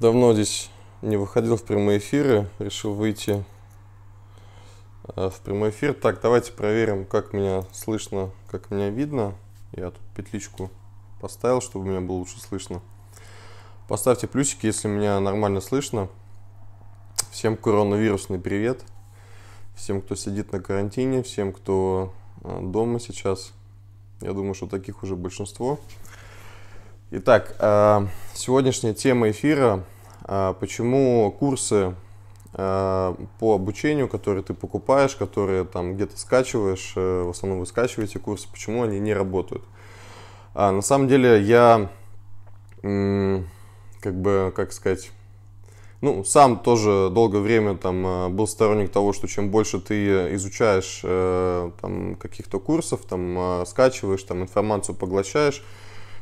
Давно здесь не выходил в прямые эфиры, решил выйти э, в прямой эфир. Так, давайте проверим, как меня слышно, как меня видно. Я тут петличку поставил, чтобы меня было лучше слышно. Поставьте плюсики, если меня нормально слышно. Всем коронавирусный привет. Всем, кто сидит на карантине, всем, кто э, дома сейчас. Я думаю, что таких уже большинство. Итак, э, сегодняшняя тема эфира э, – почему курсы э, по обучению, которые ты покупаешь, которые там где-то скачиваешь, в основном вы скачиваете курсы, почему они не работают. А, на самом деле я, как бы, как сказать, ну, сам тоже долгое время там был сторонник того, что чем больше ты изучаешь там каких-то курсов, там скачиваешь, там информацию поглощаешь,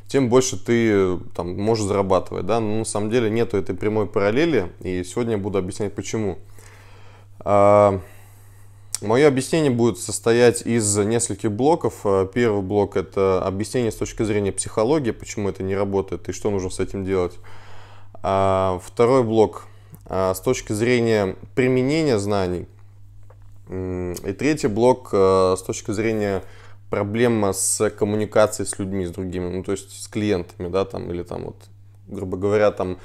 тем больше ты э, там, можешь зарабатывать. Да? Но на самом деле нет этой прямой параллели, и сегодня я буду объяснять почему. А, мое объяснение будет состоять из нескольких блоков. А, первый блок – это объяснение с точки зрения психологии, почему это не работает и что нужно с этим делать. А, второй блок – с точки зрения применения знаний. И третий блок – с точки зрения проблема с коммуникацией с людьми, с другими, ну, то есть с клиентами, да, там, или там вот, грубо говоря, там,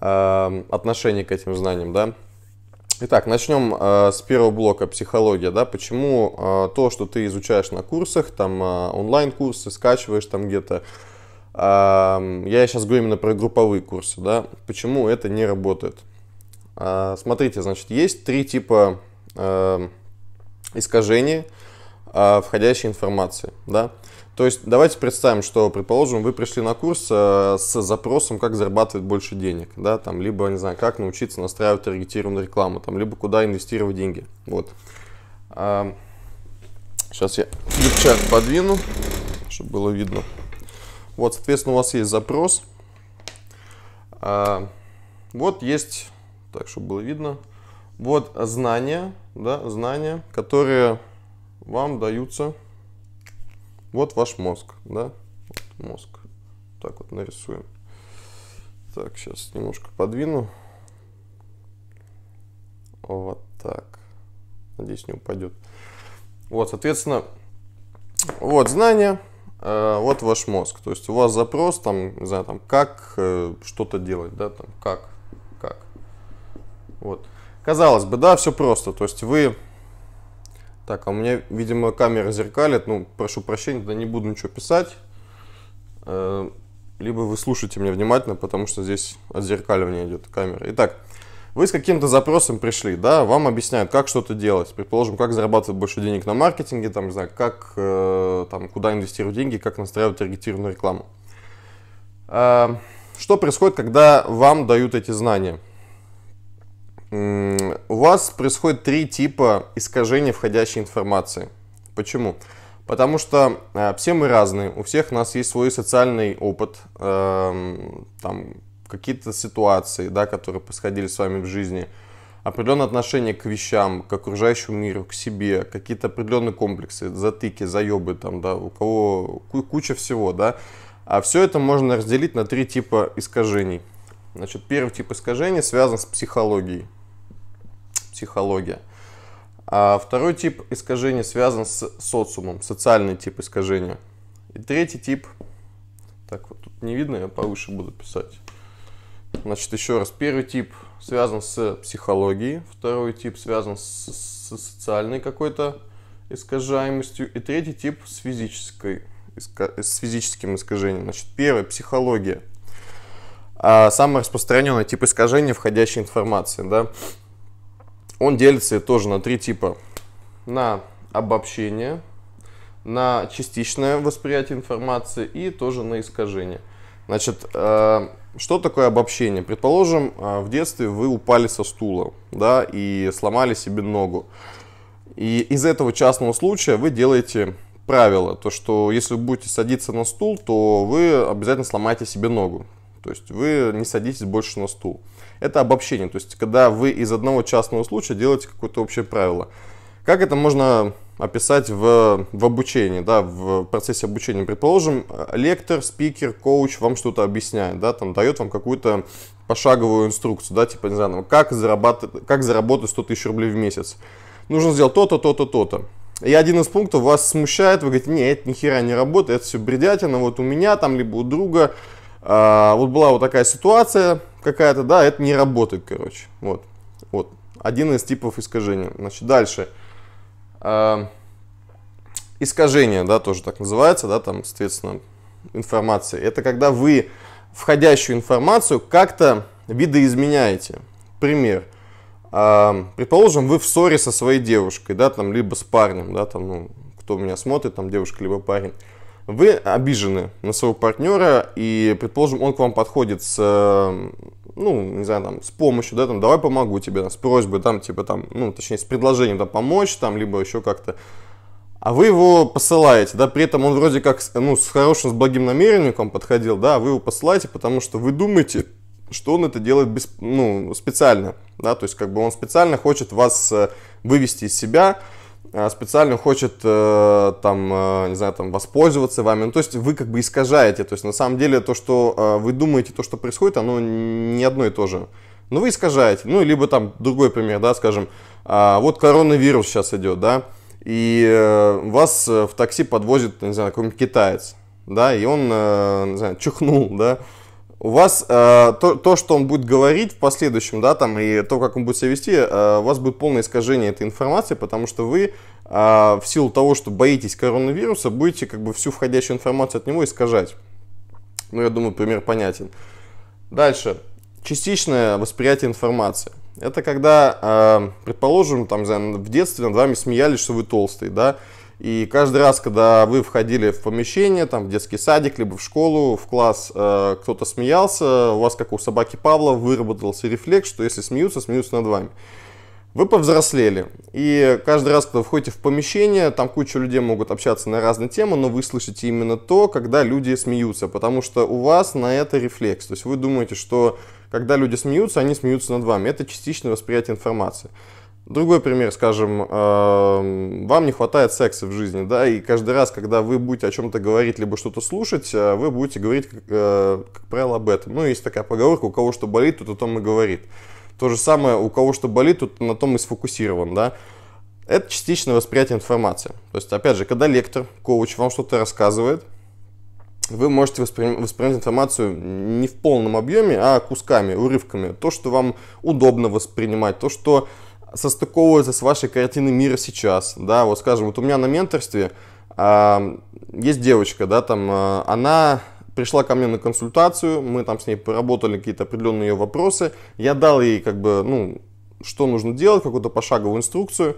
э, отношение к этим знаниям, да. Итак, начнем э, с первого блока психология, да, почему э, то, что ты изучаешь на курсах, там, э, онлайн-курсы, скачиваешь там где-то, э, я сейчас говорю именно про групповые курсы, да, почему это не работает. Э, смотрите, значит, есть три типа э, искажений, входящей информации, да. То есть давайте представим, что, предположим, вы пришли на курс э, с запросом, как зарабатывать больше денег, да, там, либо, не знаю, как научиться настраивать таргетированную рекламу, там, либо куда инвестировать деньги, вот. А, сейчас я флипчарт подвину, чтобы было видно. Вот, соответственно, у вас есть запрос. А, вот есть, так, чтобы было видно, вот знания, да, знания, которые вам даются вот ваш мозг, да, вот мозг. Так вот нарисуем. Так, сейчас немножко подвину. Вот так. Надеюсь, не упадет. Вот, соответственно, вот знания, э, вот ваш мозг. То есть у вас запрос там, не знаю, там, как э, что-то делать, да, там, как, как. Вот. Казалось бы, да, все просто. То есть вы так, а у меня, видимо, камера зеркалит. Ну, прошу прощения, да не буду ничего писать. Э, либо вы слушайте меня внимательно, потому что здесь отзеркаливание идет камера. Итак, вы с каким-то запросом пришли, да, вам объясняют, как что-то делать. Предположим, как зарабатывать больше денег на маркетинге, там, не знаю, как, э, там, куда инвестировать деньги, как настраивать таргетированную рекламу. Э, что происходит, когда вам дают эти знания? у вас происходит три типа искажения входящей информации. Почему? Потому что э, все мы разные, у всех у нас есть свой социальный опыт, э, там какие-то ситуации, да, которые происходили с вами в жизни, определенное отношение к вещам, к окружающему миру, к себе, какие-то определенные комплексы, затыки, заебы, там, да, у кого куча всего, да. А все это можно разделить на три типа искажений. Значит, первый тип искажений связан с психологией психология. А второй тип искажения связан с социумом, социальный тип искажения. И третий тип, так вот тут не видно, я повыше буду писать. Значит, еще раз, первый тип связан с психологией, второй тип связан с, с социальной какой-то искажаемостью, и третий тип с, физической, с физическим искажением. Значит, первый – психология. А самый распространенный тип искажения входящей информации. Да? Он делится тоже на три типа. На обобщение, на частичное восприятие информации и тоже на искажение. Значит, э, что такое обобщение? Предположим, э, в детстве вы упали со стула, да, и сломали себе ногу. И из этого частного случая вы делаете правило, то что если вы будете садиться на стул, то вы обязательно сломаете себе ногу. То есть вы не садитесь больше на стул. Это обобщение, то есть когда вы из одного частного случая делаете какое-то общее правило. Как это можно описать в, в обучении, да, в процессе обучения? Предположим, лектор, спикер, коуч вам что-то объясняет, да, там дает вам какую-то пошаговую инструкцию, да, типа, не знаю, как, зарабатывать, как заработать 100 тысяч рублей в месяц. Нужно сделать то-то, то-то, то-то. И один из пунктов вас смущает, вы говорите, нет, это нихера не работает, это все бредятина, вот у меня там, либо у друга. А, вот была вот такая ситуация, какая-то, да, это не работает, короче. Вот, вот. Один из типов искажения. Значит, дальше. А, искажение, да, тоже так называется, да, там, соответственно, информация Это когда вы входящую информацию как-то видоизменяете. Пример. А, предположим, вы в ссоре со своей девушкой, да, там, либо с парнем, да, там, ну, кто меня смотрит, там, девушка либо парень. Вы обижены на своего партнера, и, предположим, он к вам подходит с эм, ну, не знаю, там, с помощью, да, там, давай помогу тебе, с просьбой, там, типа, там, ну, точнее, с предложением, да, помочь, там, либо еще как-то. А вы его посылаете, да, при этом он вроде как, ну, с хорошим, с благим намерением к вам подходил, да, а вы его посылаете, потому что вы думаете, что он это делает без, ну, специально, да, то есть, как бы он специально хочет вас э, вывести из себя, Э, специально хочет э, там, э, не знаю, там воспользоваться вами. Ну, то есть вы как бы искажаете. То есть на самом деле то, что вы думаете, то, что происходит, оно не одно и то же. Но ну, вы искажаете. Ну, либо там другой пример, да, скажем, «А, вот коронавирус сейчас идет, да, и вас в такси подвозит, не знаю, какой-нибудь китаец, да, и он, не знаю, чихнул, да, у вас э, то, то, что он будет говорить в последующем, да, там, и то, как он будет себя вести, э, у вас будет полное искажение этой информации, потому что вы э, в силу того, что боитесь коронавируса, будете как бы всю входящую информацию от него искажать. Ну, я думаю, пример понятен. Дальше. Частичное восприятие информации. Это когда, э, предположим, там, в детстве над вами смеялись, что вы толстый, да, и каждый раз, когда вы входили в помещение, там, в детский садик, либо в школу, в класс, э, кто-то смеялся, у вас, как у собаки Павла, выработался рефлекс, что если смеются, смеются над вами. Вы повзрослели, и каждый раз, когда вы входите в помещение, там куча людей могут общаться на разные темы, но вы слышите именно то, когда люди смеются, потому что у вас на это рефлекс. То есть вы думаете, что когда люди смеются, они смеются над вами. Это частичное восприятие информации. Другой пример, скажем, эм, вам не хватает секса в жизни, да, и каждый раз, когда вы будете о чем-то говорить, либо что-то слушать, э, вы будете говорить, как, э, как правило, об этом. Ну, есть такая поговорка, у кого что болит, тот о том и говорит. То же самое, у кого что болит, тот на том и сфокусирован, да. Это частичное восприятие информации. То есть, опять же, когда лектор, коуч вам что-то рассказывает, вы можете воспринимать информацию не в полном объеме, а кусками, урывками. То, что вам удобно воспринимать, то, что состыковывается с вашей картиной мира сейчас. Да, вот скажем, вот у меня на менторстве э, есть девочка, да, там, э, она пришла ко мне на консультацию, мы там с ней поработали какие-то определенные ее вопросы, я дал ей как бы, ну, что нужно делать, какую-то пошаговую инструкцию,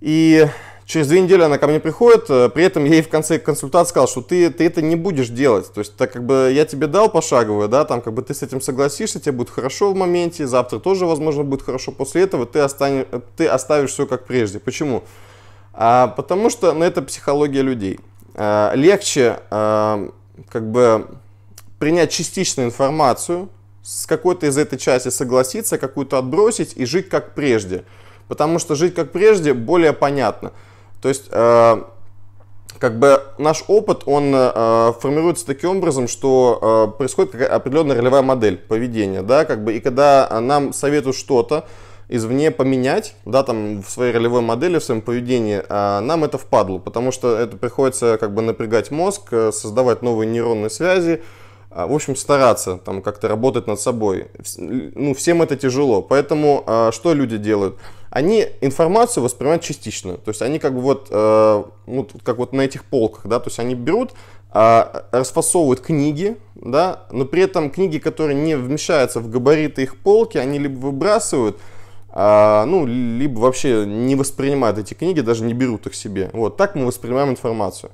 и Через две недели она ко мне приходит, э, при этом я ей в конце консультации сказал, что ты, ты это не будешь делать. То есть, так как бы я тебе дал пошаговое, да, там как бы ты с этим согласишься, тебе будет хорошо в моменте, завтра тоже, возможно, будет хорошо. После этого ты, остань, ты оставишь все как прежде. Почему? А, потому что ну, это психология людей. А, легче а, как бы принять частичную информацию, с какой-то из этой части согласиться, какую-то отбросить и жить как прежде. Потому что жить как прежде более понятно. То есть э, как бы наш опыт, он э, формируется таким образом, что э, происходит какая определенная ролевая модель поведения, да, как бы, и когда нам советуют что-то извне поменять, да, там, в своей ролевой модели, в своем поведении, э, нам это впадло, потому что это приходится, как бы, напрягать мозг, э, создавать новые нейронные связи, а, в общем, стараться, там, как-то работать над собой. Ну, всем это тяжело, поэтому э, что люди делают? они информацию воспринимают частично. То есть они как бы вот, э, ну, как вот на этих полках, да, то есть они берут, э, расфасовывают книги, да, но при этом книги, которые не вмещаются в габариты их полки, они либо выбрасывают, а, ну, либо вообще не воспринимают эти книги, даже не берут их себе. Вот так мы воспринимаем информацию.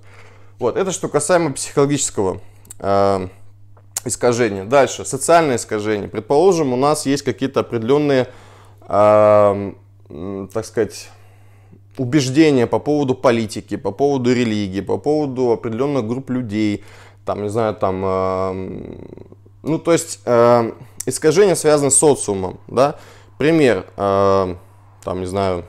Вот, это что касаемо психологического э, искажения. Дальше, социальное искажение. Предположим, у нас есть какие-то определенные а, так сказать, убеждения по поводу политики, по поводу религии, по поводу определенных групп людей, там, не знаю, там, э, ну, то есть э, искажения связаны с социумом, да, пример, э, там, не знаю,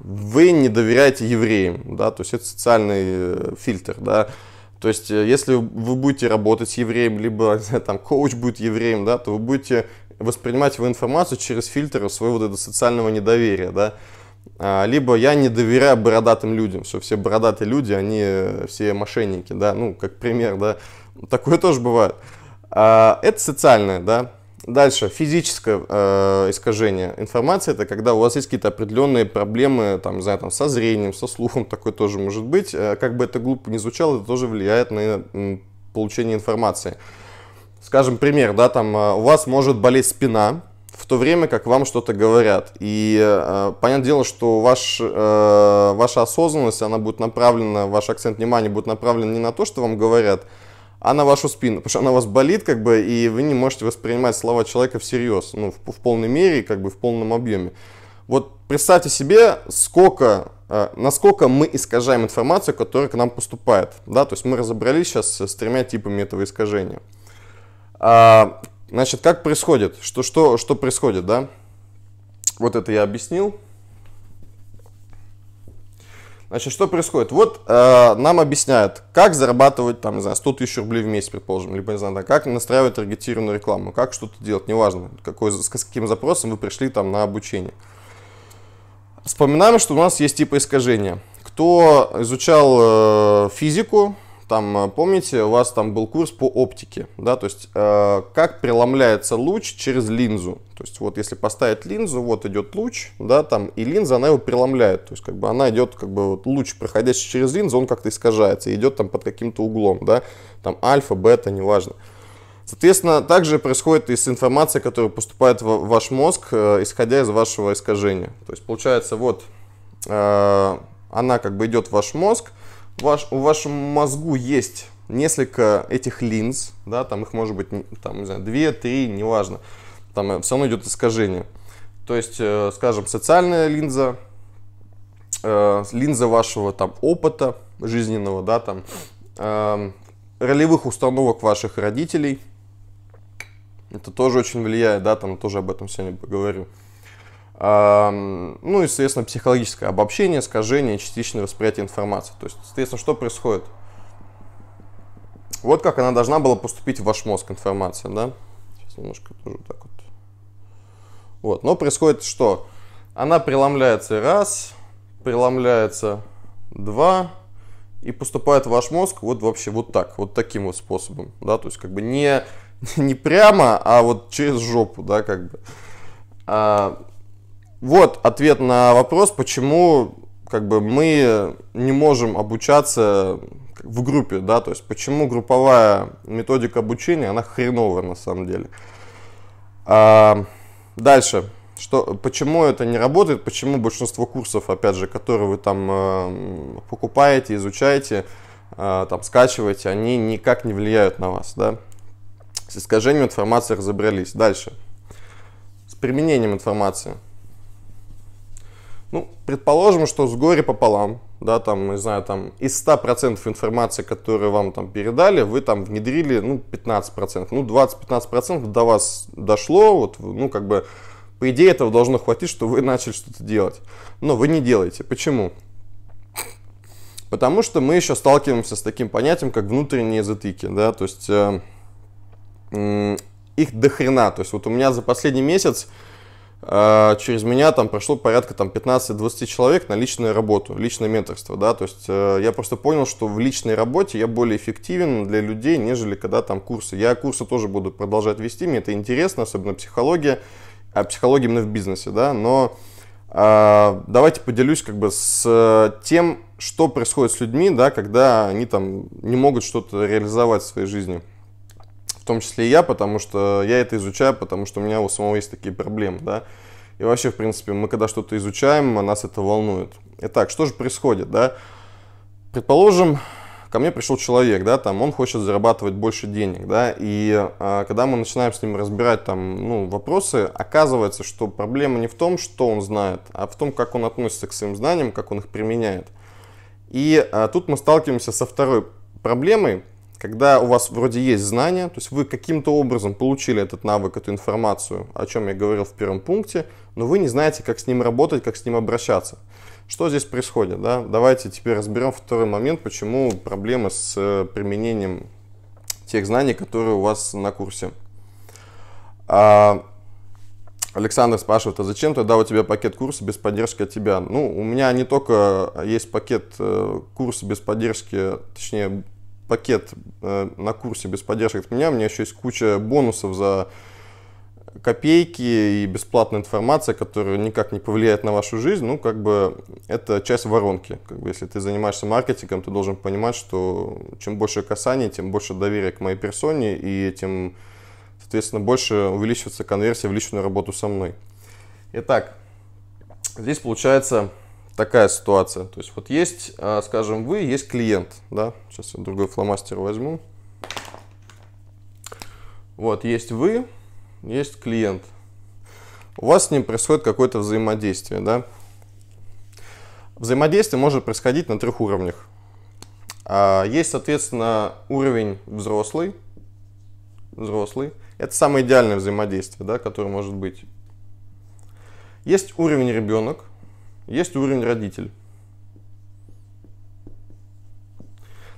вы не доверяете евреям, да, то есть это социальный э, фильтр, да, то есть, э, если вы будете работать с евреем, либо, там, коуч будет евреем, да, то вы будете воспринимать его информацию через фильтры своего вот этого социального недоверия, да. А, либо я не доверяю бородатым людям, что все бородатые люди, они э, все мошенники, да, ну, как пример, да. Такое тоже бывает. А, это социальное, да. Дальше, физическое э, искажение информации, это когда у вас есть какие-то определенные проблемы, там, не знаю, там, со зрением, со слухом, такое тоже может быть. Э, как бы это глупо не звучало, это тоже влияет на получение информации скажем, пример, да, там а, у вас может болеть спина, в то время как вам что-то говорят. И э, понятное дело, что ваш, э, ваша осознанность, она будет направлена, ваш акцент внимания будет направлен не на то, что вам говорят, а на вашу спину, потому что она у вас болит, как бы, и вы не можете воспринимать слова человека всерьез, ну, в, в полной мере, как бы, в полном объеме. Вот представьте себе, сколько, э, насколько мы искажаем информацию, которая к нам поступает, да, то есть мы разобрались сейчас с тремя типами этого искажения – а, значит, как происходит? Что, что, что происходит, да? Вот это я объяснил. Значит, что происходит? Вот э, нам объясняют, как зарабатывать, там, не знаю, 100 тысяч рублей в месяц, предположим, либо, не знаю, да, как настраивать таргетированную рекламу, как что-то делать, неважно, какой, с каким запросом вы пришли там на обучение. Вспоминаем, что у нас есть типа искажения. Кто изучал э, физику, там, э, помните, у вас там был курс по оптике, да, то есть э, как преломляется луч через линзу. То есть вот если поставить линзу, вот идет луч, да, там, и линза, она его преломляет. То есть как бы она идет, как бы вот луч, проходящий через линзу, он как-то искажается, идет там под каким-то углом, да, там альфа, бета, неважно. Соответственно, также происходит и с информацией, которая поступает в ваш мозг, э, исходя из вашего искажения. То есть получается вот... Э, она как бы идет в ваш мозг, ваш, у вашем мозгу есть несколько этих линз, да, там их может быть, там, не знаю, две, три, неважно, там э, все равно идет искажение. То есть, э, скажем, социальная линза, э, линза вашего там опыта жизненного, да, там, эм, ролевых установок ваших родителей, это тоже очень влияет, да, там тоже об этом сегодня поговорю. Ну и, соответственно, психологическое обобщение, искажение, частичное восприятие информации. То есть, соответственно, что происходит? Вот как она должна была поступить в ваш мозг, информация, да? Сейчас немножко тоже так вот. Вот, но происходит что? Она преломляется раз, преломляется два, и поступает в ваш мозг вот вообще вот так, вот таким вот способом, да, то есть как бы не, не прямо, а вот через жопу, да, как бы. А, вот ответ на вопрос, почему как бы мы не можем обучаться в группе, да, то есть почему групповая методика обучения, она хреновая на самом деле. А, дальше, что, почему это не работает, почему большинство курсов, опять же, которые вы там э, покупаете, изучаете, э, там скачиваете, они никак не влияют на вас, да. С искажением информации разобрались. Дальше, с применением информации – ну, предположим, что с горе пополам, да, там, не знаю, там, из 100% информации, которую вам там передали, вы там внедрили, ну, 15%, ну, 20-15% до вас дошло, вот, ну, как бы, по идее, этого должно хватить, что вы начали что-то делать. Но вы не делаете. Почему? Потому что мы еще сталкиваемся с таким понятием, как внутренние затыки, да, то есть э, э, их дохрена. То есть вот у меня за последний месяц а, через меня там прошло порядка там 15-20 человек на личную работу, личное менторство, да, то есть э, я просто понял, что в личной работе я более эффективен для людей, нежели когда там курсы. Я курсы тоже буду продолжать вести, мне это интересно, особенно психология, а психология именно в бизнесе, да, но а, давайте поделюсь как бы с э, тем, что происходит с людьми, да, когда они там не могут что-то реализовать в своей жизни том числе и я, потому что я это изучаю, потому что у меня у самого есть такие проблемы, да. И вообще, в принципе, мы когда что-то изучаем, нас это волнует. Итак, что же происходит, да? Предположим, ко мне пришел человек, да, там, он хочет зарабатывать больше денег, да, и э, когда мы начинаем с ним разбирать там, ну, вопросы, оказывается, что проблема не в том, что он знает, а в том, как он относится к своим знаниям, как он их применяет. И э, тут мы сталкиваемся со второй проблемой, когда у вас вроде есть знания, то есть вы каким-то образом получили этот навык, эту информацию, о чем я говорил в первом пункте, но вы не знаете, как с ним работать, как с ним обращаться. Что здесь происходит? Да? Давайте теперь разберем второй момент, почему проблемы с э, применением тех знаний, которые у вас на курсе. А, Александр спрашивает, а зачем тогда у тебя пакет курса без поддержки от тебя? Ну, у меня не только есть пакет э, курса без поддержки, точнее, пакет э, на курсе без поддержки от меня. У меня еще есть куча бонусов за копейки и бесплатная информация, которая никак не повлияет на вашу жизнь, ну, как бы это часть воронки. Как бы, если ты занимаешься маркетингом, ты должен понимать, что чем больше касаний, тем больше доверия к моей персоне, и тем, соответственно, больше увеличивается конверсия в личную работу со мной. Итак, здесь получается такая ситуация. То есть вот есть, а, скажем, вы, есть клиент, да, сейчас я другой фломастер возьму. Вот, есть вы, есть клиент. У вас с ним происходит какое-то взаимодействие, да. Взаимодействие может происходить на трех уровнях. А, есть, соответственно, уровень взрослый. Взрослый. Это самое идеальное взаимодействие, да, которое может быть. Есть уровень ребенок, есть уровень родитель.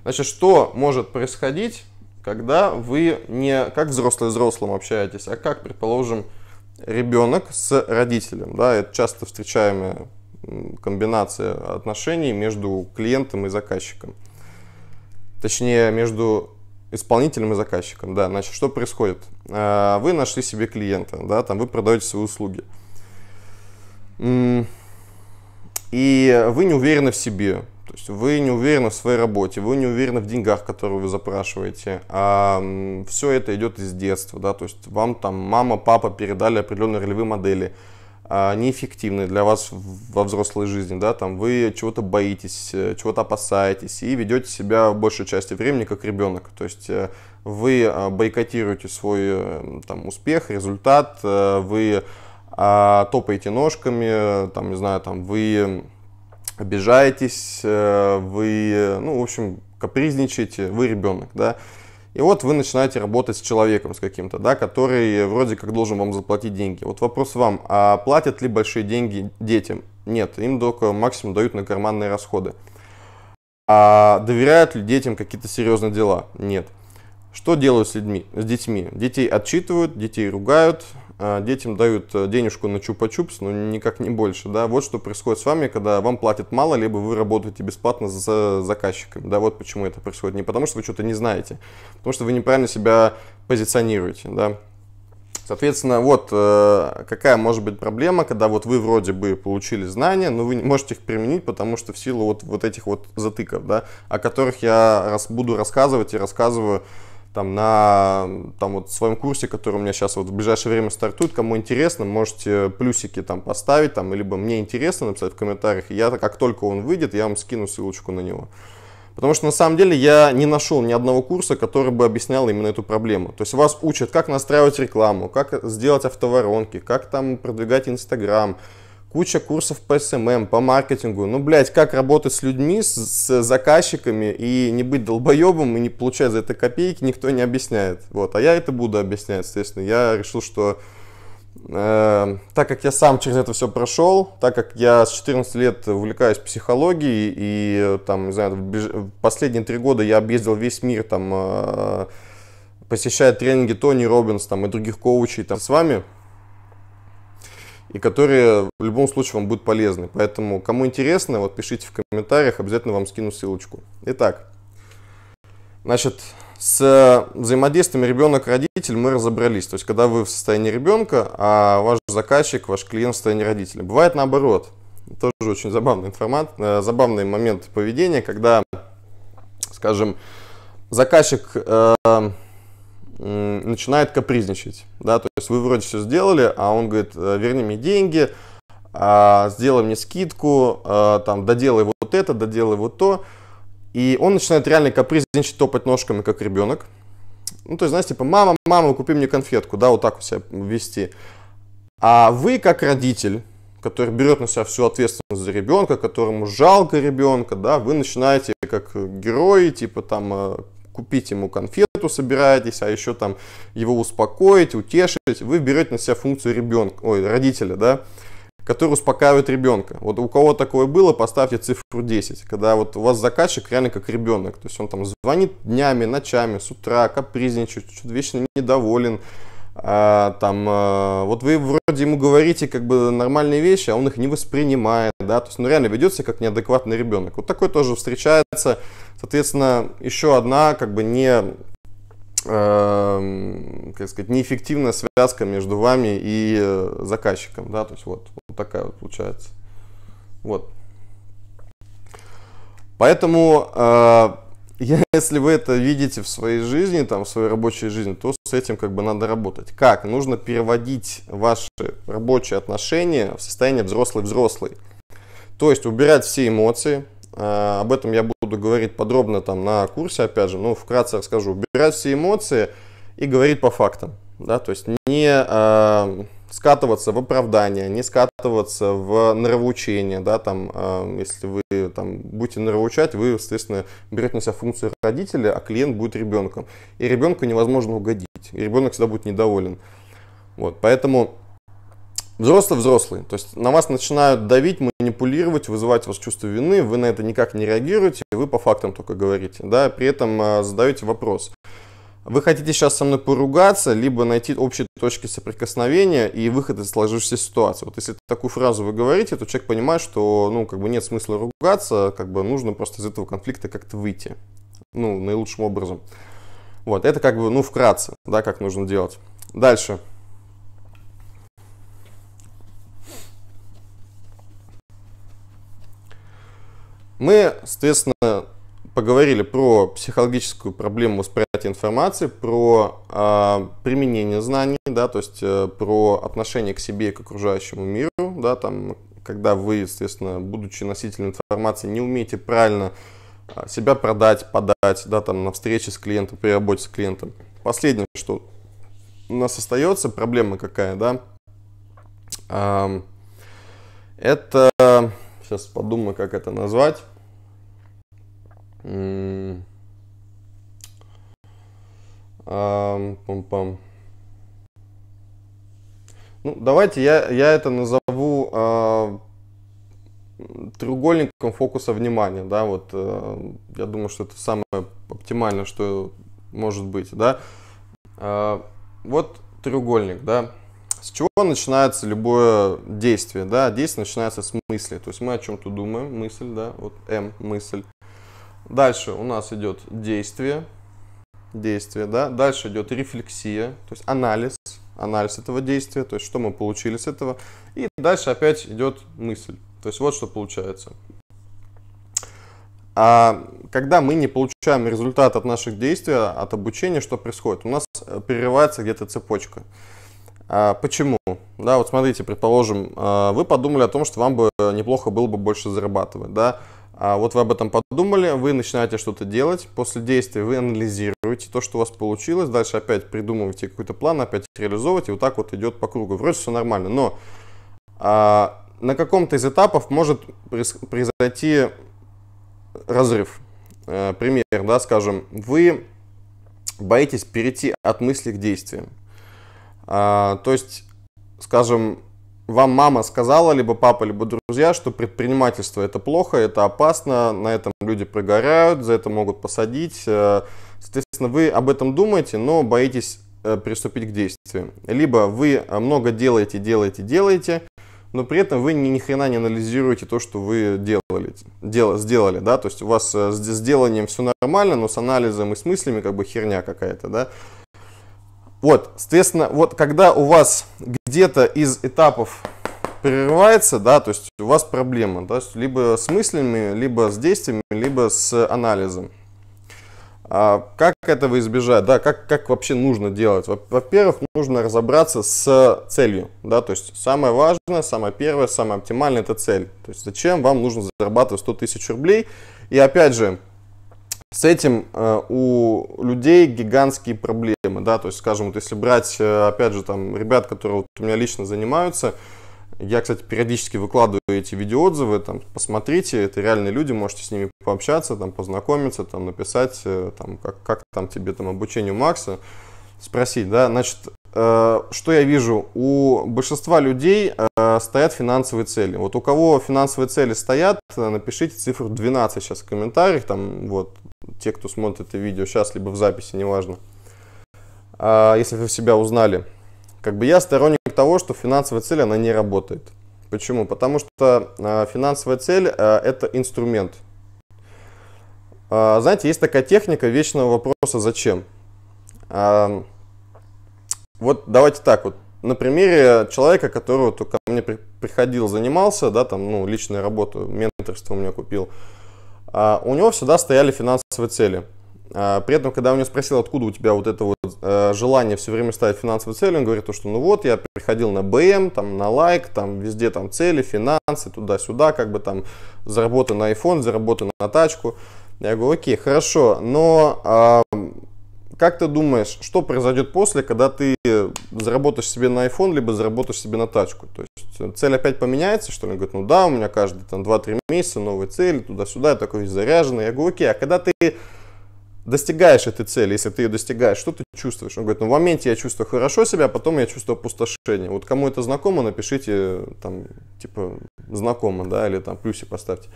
Значит, что может происходить, когда вы не как взрослый с взрослым общаетесь, а как, предположим, ребенок с родителем. Да, это часто встречаемая комбинация отношений между клиентом и заказчиком. Точнее, между исполнителем и заказчиком. Да, значит, что происходит? А, вы нашли себе клиента, да, там вы продаете свои услуги и вы не уверены в себе, то есть вы не уверены в своей работе, вы не уверены в деньгах, которые вы запрашиваете. А все это идет из детства, да, то есть вам там мама, папа передали определенные ролевые модели, а, неэффективные для вас во взрослой жизни, да, там вы чего-то боитесь, э, чего-то опасаетесь и ведете себя в большей части времени как ребенок, то есть э, вы а, бойкотируете свой э, там успех, результат, вы а, топаете ножками, там, не знаю, там, вы обижаетесь, э, вы, ну, в общем, капризничаете, вы ребенок, да, и вот вы начинаете работать с человеком, с каким-то, да, который вроде как должен вам заплатить деньги. Вот вопрос вам, а платят ли большие деньги детям? Нет, им только максимум дают на карманные расходы. А доверяют ли детям какие-то серьезные дела? Нет. Что делают с людьми, с детьми? Детей отчитывают, детей ругают, а, детям дают э, денежку на чупа-чупс, но никак не больше, да, вот что происходит с вами, когда вам платят мало, либо вы работаете бесплатно за заказчиками, да, вот почему это происходит, не потому что вы что-то не знаете, а потому что вы неправильно себя позиционируете, да. Соответственно, вот э, какая может быть проблема, когда вот вы вроде бы получили знания, но вы не можете их применить, потому что в силу вот, вот этих вот затыков, да, о которых я буду рассказывать и рассказываю там, на там, вот, своем курсе, который у меня сейчас вот в ближайшее время стартует. Кому интересно, можете плюсики там поставить, там, либо мне интересно написать в комментариях. Я, как только он выйдет, я вам скину ссылочку на него. Потому что на самом деле я не нашел ни одного курса, который бы объяснял именно эту проблему. То есть вас учат, как настраивать рекламу, как сделать автоворонки, как там продвигать Инстаграм, куча курсов по СММ, по маркетингу. Ну, блядь, как работать с людьми, с, с заказчиками и не быть долбоебом и не получать за это копейки, никто не объясняет. Вот, а я это буду объяснять, естественно. Я решил, что э, так как я сам через это все прошел, так как я с 14 лет увлекаюсь психологией и там, не знаю, в последние три года я объездил весь мир там э, посещая тренинги Тони Робинс там, и других коучей там, с вами, и которые в любом случае вам будут полезны. Поэтому, кому интересно, вот пишите в комментариях, обязательно вам скину ссылочку. Итак, значит, с взаимодействием ребенок-родитель мы разобрались. То есть, когда вы в состоянии ребенка, а ваш заказчик, ваш клиент в состоянии родителя. Бывает наоборот. Тоже очень забавный, информат, э, забавный момент поведения, когда, скажем, заказчик э, начинает капризничать, да, то есть вы вроде все сделали, а он говорит, «Э, верни мне деньги, а, сделай мне скидку, э, там, доделай вот это, доделай вот то, и он начинает реально капризничать, топать ножками, как ребенок, ну, то есть, знаете, типа, мама, мама, купи мне конфетку, да, вот так у себя вести, а вы, как родитель, который берет на себя всю ответственность за ребенка, которому жалко ребенка, да, вы начинаете как герои, типа там э, купить ему конфету собираетесь, а еще там его успокоить, утешить, вы берете на себя функцию ребенка, ой, родителя, да, который успокаивает ребенка. Вот у кого такое было, поставьте цифру 10, когда вот у вас заказчик реально как ребенок, то есть он там звонит днями, ночами, с утра, капризничает, что-то вечно недоволен, а, там, а, вот вы вроде ему говорите как бы нормальные вещи, а он их не воспринимает, да, то есть, ну, реально ведется как неадекватный ребенок. Вот такой тоже встречается, Соответственно, еще одна как бы не э, как сказать, неэффективная связка между вами и э, заказчиком. Да? То есть вот, вот такая вот получается. Вот. Поэтому, э, если вы это видите в своей жизни, там, в своей рабочей жизни, то с этим как бы надо работать. Как? Нужно переводить ваши рабочие отношения в состояние взрослый-взрослый. То есть убирать все эмоции, Э, об этом я буду говорить подробно там на курсе, опять же, но ну, вкратце расскажу. Убирать все эмоции и говорить по фактам. Да, то есть не э, скатываться в оправдание, не скатываться в нравоучение, да, там, э, если вы там будете нравоучать, вы, естественно, берете на себя функцию родителя, а клиент будет ребенком. И ребенку невозможно угодить, и ребенок всегда будет недоволен. Вот, поэтому Взрослый-взрослый. То есть на вас начинают давить, манипулировать, вызывать у вас чувство вины, вы на это никак не реагируете, вы по фактам только говорите, да, при этом э, задаете вопрос. Вы хотите сейчас со мной поругаться, либо найти общие точки соприкосновения и выход из сложившейся ситуации. Вот если такую фразу вы говорите, то человек понимает, что, ну, как бы нет смысла ругаться, как бы нужно просто из этого конфликта как-то выйти. Ну, наилучшим образом. Вот, это как бы, ну, вкратце, да, как нужно делать. Дальше. Мы, соответственно, поговорили про психологическую проблему восприятия информации, про э, применение знаний, да, то есть э, про отношение к себе и к окружающему миру, да, там, когда вы, соответственно, будучи носителем информации, не умеете правильно а, себя продать, подать, да, там, на встрече с клиентом, при работе с клиентом. Последнее, что у нас остается, проблема какая, да, э, это, сейчас подумаю, как это назвать, Пам-пам. Ну, давайте я, я это назову э, треугольником фокуса внимания. Да, вот, э, я думаю, что это самое оптимальное, что может быть. Да? Э, вот треугольник. Да? С чего начинается любое действие? Да? Действие начинается с мысли. То есть мы о чем-то думаем, мысль, да, вот М, мысль. Дальше у нас идет действие. Действие, да. Дальше идет рефлексия, то есть анализ. Анализ этого действия, то есть что мы получили с этого. И дальше опять идет мысль. То есть вот что получается. А когда мы не получаем результат от наших действий, от обучения, что происходит? У нас э, прерывается где-то цепочка. А почему? Да, вот смотрите, предположим, э, вы подумали о том, что вам бы э, неплохо было бы больше зарабатывать, да, а вот вы об этом подумали, вы начинаете что-то делать, после действия вы анализируете то, что у вас получилось, дальше опять придумываете какой-то план, опять реализовываете, вот так вот идет по кругу. Вроде все нормально, но а, на каком-то из этапов может произойти разрыв. А, пример, да, скажем, вы боитесь перейти от мысли к действиям. А, то есть, скажем, вам мама сказала, либо папа, либо друзья, что предпринимательство это плохо, это опасно, на этом люди прогорают, за это могут посадить. Э, соответственно, вы об этом думаете, но боитесь э, приступить к действию. Либо вы много делаете, делаете, делаете, но при этом вы ни, хрена не анализируете то, что вы делали, дел, сделали, да, то есть у вас э, с, с деланием все нормально, но с анализом и с мыслями как бы херня какая-то, да, вот, соответственно, вот когда у вас где-то из этапов прерывается, да, то есть у вас проблема, да, либо с мыслями, либо с действиями, либо с анализом. А как этого избежать, да, как, как вообще нужно делать? Во-первых, нужно разобраться с целью, да, то есть самое важное, самое первое, самое оптимальное – это цель. То есть зачем вам нужно зарабатывать 100 тысяч рублей? И опять же, с этим э, у людей гигантские проблемы, да, то есть, скажем, вот если брать, э, опять же, там, ребят, которые вот у меня лично занимаются, я, кстати, периодически выкладываю эти видеоотзывы, там, посмотрите, это реальные люди, можете с ними пообщаться, там, познакомиться, там, написать, э, там, как, как там тебе, там, обучение Макса, спросить, да, значит, э, что я вижу, у большинства людей э, стоят финансовые цели, вот у кого финансовые цели стоят, э, напишите цифру 12 сейчас в комментариях, там, вот, те, кто смотрит это видео сейчас, либо в записи, неважно, а если вы себя узнали, как бы я сторонник того, что финансовая цель, она не работает. Почему? Потому что а, финансовая цель а, это инструмент. А, знаете, есть такая техника вечного вопроса «зачем?». вот давайте так вот. На примере человека, которого ко мне приходил, занимался, да, там, ну, личная работа, менторство у меня купил – а, у него всегда стояли финансовые цели. А, при этом, когда я у него спросил, откуда у тебя вот это вот э, желание все время ставить финансовые цели, он говорит, что ну вот, я приходил на БМ, там, на лайк, там, везде там цели, финансы, туда-сюда, как бы там, заработай на iPhone, заработай на тачку. Я говорю, окей, хорошо, но а, как ты думаешь, что произойдет после, когда ты э, заработаешь себе на iPhone, либо заработаешь себе на тачку? То есть цель опять поменяется, что ли? Он говорит, ну да, у меня каждые там 2-3 месяца новые цели, туда-сюда, я такой заряженный. Я говорю, окей, а когда ты достигаешь этой цели, если ты ее достигаешь, что ты чувствуешь? Он говорит, ну в моменте я чувствую хорошо себя, а потом я чувствую опустошение. Вот кому это знакомо, напишите там, типа, знакомо, да, или там плюсе поставьте.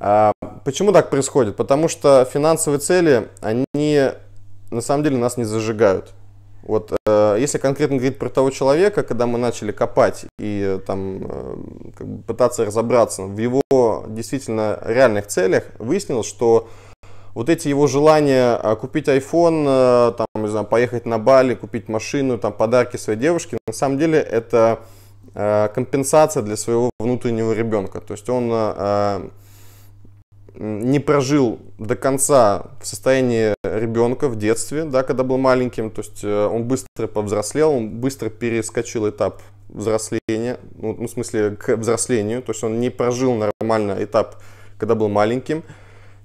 А почему так происходит? Потому что финансовые цели, они на самом деле нас не зажигают. Вот э, если конкретно говорить про того человека, когда мы начали копать и э, там э, как бы пытаться разобраться в его действительно реальных целях, выяснилось, что вот эти его желания э, купить iPhone, э, там, не знаю, поехать на Бали, купить машину, там, подарки своей девушке, на самом деле это э, компенсация для своего внутреннего ребенка. То есть он э, не прожил до конца в состоянии ребенка в детстве, да, когда был маленьким, то есть э, он быстро повзрослел, он быстро перескочил этап взросления, ну, ну, в смысле к взрослению, то есть он не прожил нормально этап, когда был маленьким.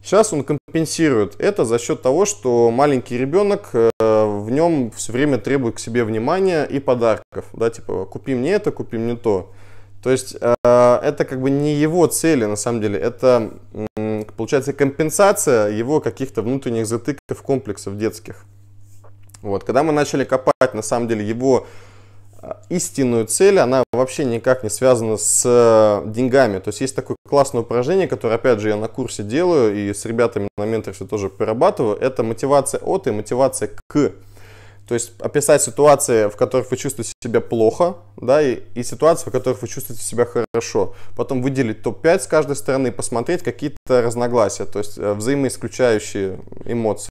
Сейчас он компенсирует это за счет того, что маленький ребенок э, в нем все время требует к себе внимания и подарков, да, типа купи мне это, купи мне то. То есть э, это как бы не его цели, на самом деле. Это, получается, компенсация его каких-то внутренних затыков, комплексов детских. Вот. Когда мы начали копать, на самом деле, его э, истинную цель, она вообще никак не связана с э, деньгами. То есть есть такое классное упражнение, которое, опять же, я на курсе делаю и с ребятами на менторстве тоже прорабатываю. Это мотивация от и мотивация к. То есть описать ситуации, в которых вы чувствуете себя плохо, да, и, и ситуации, в которых вы чувствуете себя хорошо. Потом выделить топ-5 с каждой стороны и посмотреть какие-то разногласия, то есть э, взаимоисключающие эмоции.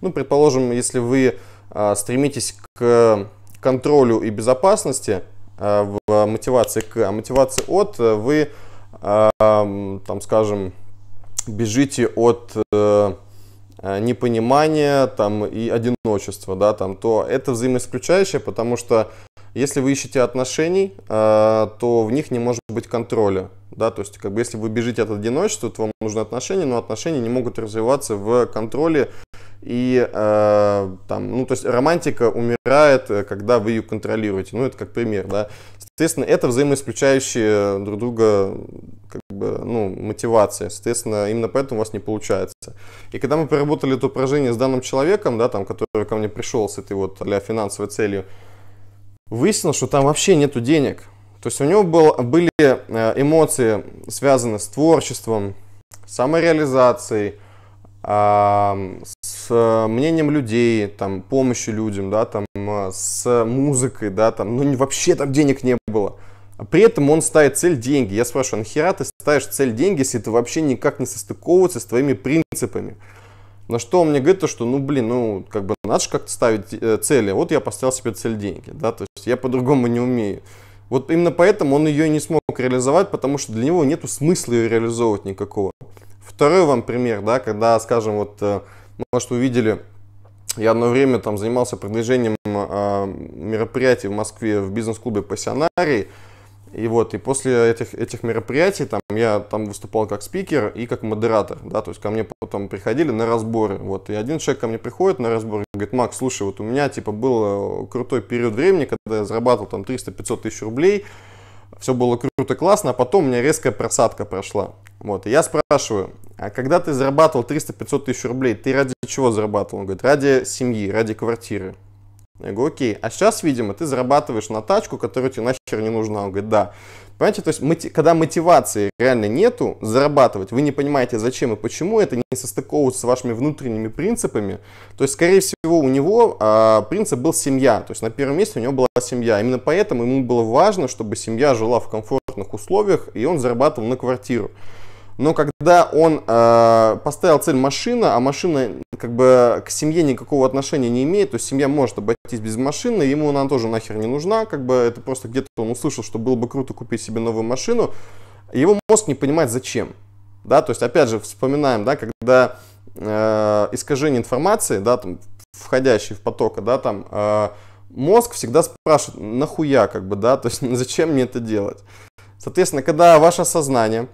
Ну, предположим, если вы э, стремитесь к контролю и безопасности э, в мотивации к, а мотивации от, э, вы, э, там, скажем, бежите от... Э, Э, непонимание там, и одиночество, да, там, то это взаимоисключающее, потому что если вы ищете отношений, э, то в них не может быть контроля. Да? То есть, как бы, если вы бежите от одиночества, то вам нужны отношения, но отношения не могут развиваться в контроле и э, там, ну, то есть романтика умирает, э, когда вы ее контролируете. Ну, это как пример, да. Соответственно, это взаимоисключающие э, друг друга как бы, ну, мотивации. Соответственно, именно поэтому у вас не получается. И когда мы проработали это упражнение с данным человеком, да, там, который ко мне пришел с этой вот а финансовой целью, выяснилось, что там вообще нету денег. То есть у него был, были э, эмоции, связанные с творчеством, самореализацией, с Э, мнением людей, там, помощью людям, да, там, э, с музыкой, да, там, ну вообще там денег не было. При этом он ставит цель деньги. Я спрашиваю, а нахера ты ставишь цель деньги, если это вообще никак не состыковывается с твоими принципами? На что он мне говорит, то, что, ну, блин, ну, как бы надо же как-то ставить э, цели. Вот я поставил себе цель деньги, да, то есть я по-другому не умею. Вот именно поэтому он ее не смог реализовать, потому что для него нету смысла ее реализовывать никакого. Второй вам пример, да, когда, скажем, вот может, вы видели, я одно время там занимался продвижением э, мероприятий в Москве в бизнес-клубе «Пассионарий». И вот, и после этих, этих мероприятий там, я там выступал как спикер и как модератор, да, то есть ко мне потом приходили на разборы, вот, и один человек ко мне приходит на разбор, говорит, Макс, слушай, вот у меня, типа, был э, крутой период времени, когда я зарабатывал там 300-500 тысяч рублей, все было круто, классно, а потом у меня резкая просадка прошла. Вот, и я спрашиваю, а когда ты зарабатывал 300-500 тысяч рублей, ты ради чего зарабатывал? Он говорит, ради семьи, ради квартиры. Я говорю, окей, а сейчас, видимо, ты зарабатываешь на тачку, которая тебе нахер не нужна. Он говорит, да. Понимаете, то есть мати- когда мотивации реально нету зарабатывать, вы не понимаете зачем и почему, это не состыковывается с вашими внутренними принципами, то есть, скорее всего, у него а, принцип был семья, то есть на первом месте у него была семья, именно поэтому ему было важно, чтобы семья жила в комфортных условиях, и он зарабатывал на квартиру но когда он э, поставил цель машина, а машина как бы к семье никакого отношения не имеет, то есть семья может обойтись без машины, ему она тоже нахер не нужна, как бы это просто где-то он услышал, что было бы круто купить себе новую машину, его мозг не понимает зачем, да, то есть опять же вспоминаем, да, когда э, искажение информации, да, там входящей в поток, да, там э, мозг всегда спрашивает, нахуя, как бы, да, то есть зачем мне это делать. Соответственно, когда ваше сознание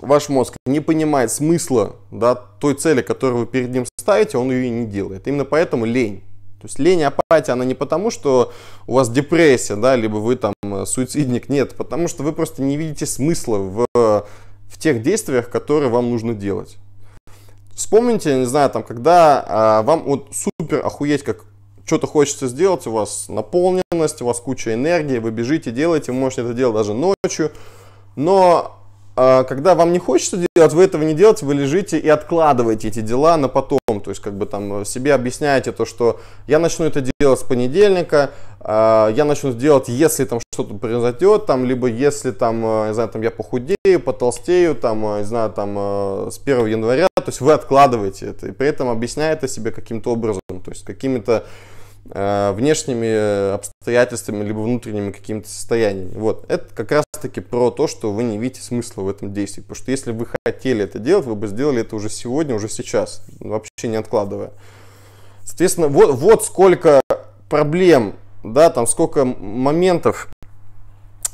ваш мозг не понимает смысла да, той цели, которую вы перед ним ставите, он ее и не делает. Именно поэтому лень. То есть лень и апатия, она не потому, что у вас депрессия, да, либо вы там э, суицидник, нет, потому что вы просто не видите смысла в, в тех действиях, которые вам нужно делать. Вспомните, не знаю, там, когда а, вам вот супер охуеть, как что-то хочется сделать, у вас наполненность, у вас куча энергии, вы бежите, делаете, вы можете это делать даже ночью, но а, когда вам не хочется делать, вы этого не делаете, вы лежите и откладываете эти дела на потом. То есть, как бы там э, себе объясняете то, что я начну это делать с понедельника, а, я начну делать, если там что-то произойдет, там, либо если там, э, не знаю, там я похудею, потолстею, там, э, не знаю, там с 1 января, то есть вы откладываете это, и при этом объясняете себе каким-то образом, то есть какими-то Э, внешними обстоятельствами, либо внутренними какими-то состояниями. Вот. Это как раз-таки про то, что вы не видите смысла в этом действии. Потому что если бы вы хотели это делать, вы бы сделали это уже сегодня, уже сейчас, вообще не откладывая. Соответственно, вот, вот сколько проблем, да, там сколько моментов,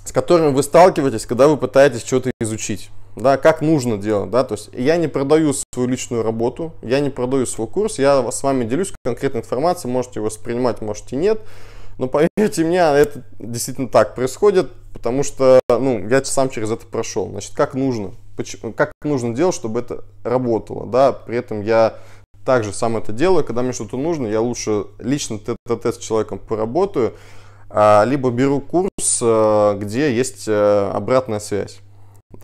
с которыми вы сталкиваетесь, когда вы пытаетесь что-то изучить да, как нужно делать, да, то есть я не продаю свою личную работу, я не продаю свой курс, я с вами делюсь конкретной информацией, можете его воспринимать, можете нет, но поверьте мне, это действительно так происходит, потому что, ну, я сам через это прошел, значит, как нужно, как нужно делать, чтобы это работало, да, при этом я также сам это делаю, когда мне что-то нужно, я лучше лично тет-тет с человеком поработаю, а, либо беру курс, э, где есть э, обратная связь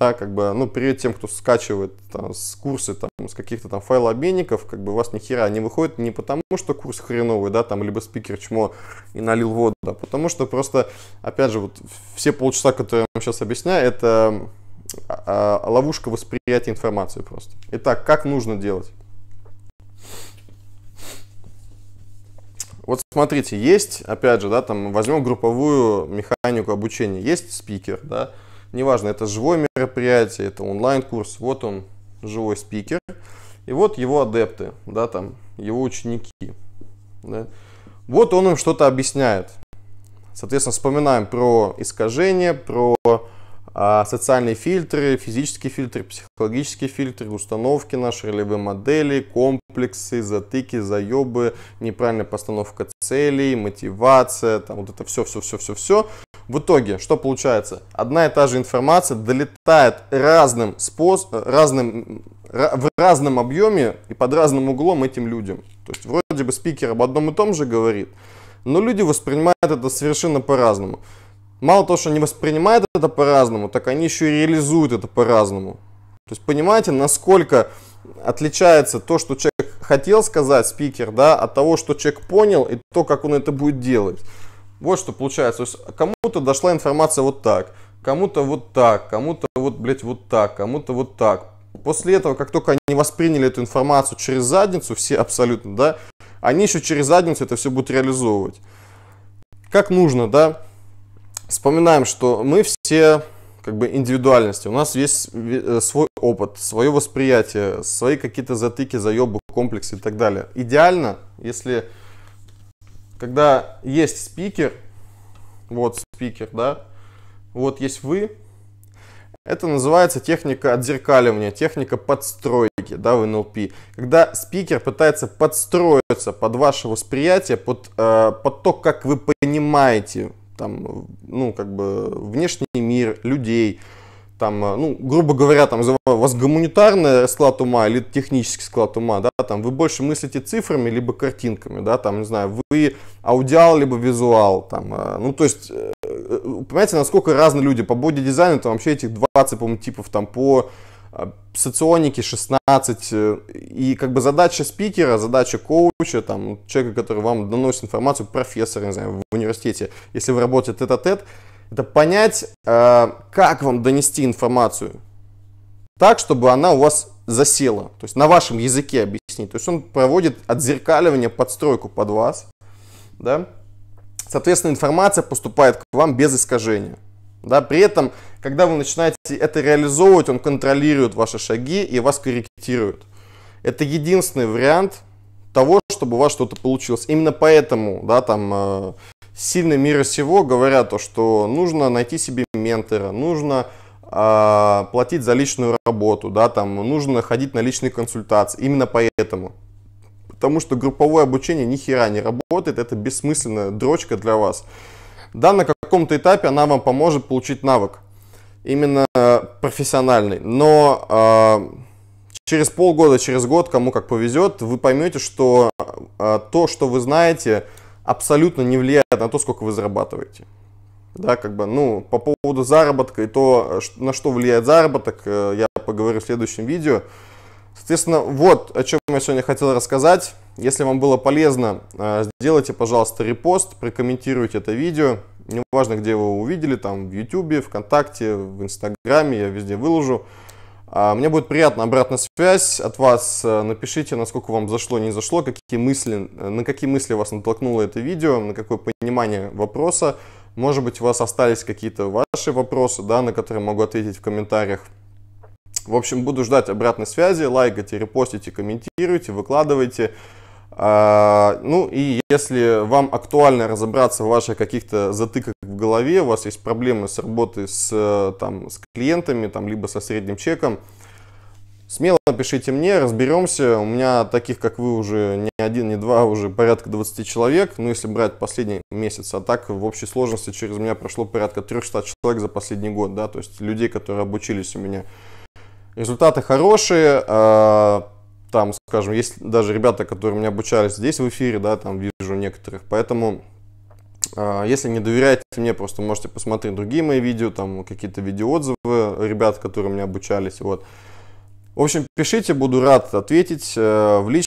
да, как бы, ну, перед тем, кто скачивает там, с курсы там, с каких-то там файлообменников, как бы у вас ни хера не выходит не потому, что курс хреновый, да, там, либо спикер чмо и налил воду, да, потому что просто, опять же, вот все полчаса, которые я вам сейчас объясняю, это а, а, ловушка восприятия информации просто. Итак, как нужно делать? Вот смотрите, есть, опять же, да, там возьмем групповую механику обучения. Есть спикер, да, неважно, это живое мероприятие, это онлайн-курс, вот он, живой спикер, и вот его адепты, да, там, его ученики. Да. Вот он им что-то объясняет. Соответственно, вспоминаем про искажение, про а социальные фильтры, физические фильтры, психологические фильтры, установки наши, ролевые модели, комплексы, затыки, заебы, неправильная постановка целей, мотивация, там вот это все, все, все, все, все. В итоге, что получается? Одна и та же информация долетает разным спос... разным... в разном объеме и под разным углом этим людям. То есть вроде бы спикер об одном и том же говорит, но люди воспринимают это совершенно по-разному. Мало того, что они воспринимают это по-разному, так они еще и реализуют это по-разному. То есть понимаете, насколько отличается то, что человек хотел сказать, спикер, да, от того, что человек понял и то, как он это будет делать. Вот что получается. То есть кому-то дошла информация вот так, кому-то вот так, кому-то вот, блядь, вот так, кому-то вот так. После этого, как только они восприняли эту информацию через задницу, все абсолютно, да, они еще через задницу это все будут реализовывать. Как нужно, да? вспоминаем, что мы все как бы индивидуальности, у нас есть э, свой опыт, свое восприятие, свои какие-то затыки, заебы, комплексы и так далее. Идеально, если когда есть спикер, вот спикер, да, вот есть вы, это называется техника отзеркаливания, техника подстройки да, в НЛП. Когда спикер пытается подстроиться под ваше восприятие, под, э, под то, как вы понимаете там, ну, как бы, внешний мир, людей, там, э, ну, грубо говоря, там, у вас гуманитарный склад ума или технический склад ума, да, там, вы больше мыслите цифрами, либо картинками, да, там, не знаю, вы аудиал, либо визуал, там, э, ну, то есть, э, понимаете, насколько разные люди, по боди-дизайну, там, вообще этих 20, по типов, там, по а, соционики 16, э, и как бы задача спикера, задача коуча, там, человека, который вам доносит информацию, профессора, не знаю, в университете, если вы работаете тет-а-тет, это понять, а, как вам донести информацию так, чтобы она у вас засела, то есть на вашем языке объяснить. То есть он проводит отзеркаливание, подстройку под вас, да, Соответственно, информация поступает к вам без искажения. Да, при этом, когда вы начинаете это реализовывать, он контролирует ваши шаги и вас корректирует. Это единственный вариант того, чтобы у вас что-то получилось. Именно поэтому, да, там э, сильно мира сего говорят то, что нужно найти себе ментора, нужно э, платить за личную работу, да, там нужно ходить на личные консультации. Именно поэтому. Потому что групповое обучение ни хера не работает, это бессмысленная дрочка для вас. Да, на каком-то этапе она вам поможет получить навык, именно э, профессиональный. Но э, через полгода, через год, кому как повезет, вы поймете, что э, то, что вы знаете, абсолютно не влияет на то, сколько вы зарабатываете. Да, как бы, ну, по поводу заработка и то, э, на что влияет заработок, э, я поговорю в следующем видео. Соответственно, вот о чем я сегодня хотел рассказать. Если вам было полезно, а, сделайте, пожалуйста, репост, прокомментируйте это видео. Неважно, где вы его увидели, там в YouTube, ВКонтакте, в Инстаграме, я везде выложу. А, мне будет приятно обратная связь от вас. Э, напишите, насколько вам зашло, не зашло, какие мысли, э, на какие мысли вас натолкнуло это видео, на какое понимание вопроса. Может быть, у вас остались какие-то ваши вопросы, да, на которые могу ответить в комментариях. В общем, буду ждать обратной связи. Лайкайте, репостите, комментируйте, выкладывайте. А, ну и если вам актуально разобраться в ваших каких-то затыках в голове, у вас есть проблемы с работой с, там, с клиентами, там, либо со средним чеком, смело напишите мне, разберемся. У меня таких, как вы, уже не один, не два, уже порядка 20 человек. Ну, если брать последний месяц, а так в общей сложности через меня прошло порядка 300 человек за последний год, да, то есть людей, которые обучились у меня. Результаты хорошие. А, там, скажем, есть даже ребята, которые меня обучались здесь в эфире, да, там вижу некоторых. Поэтому, а, если не доверяете мне, просто можете посмотреть другие мои видео, там какие-то видеоотзывы ребят, которые меня обучались. Вот. В общем, пишите, буду рад ответить э, в личном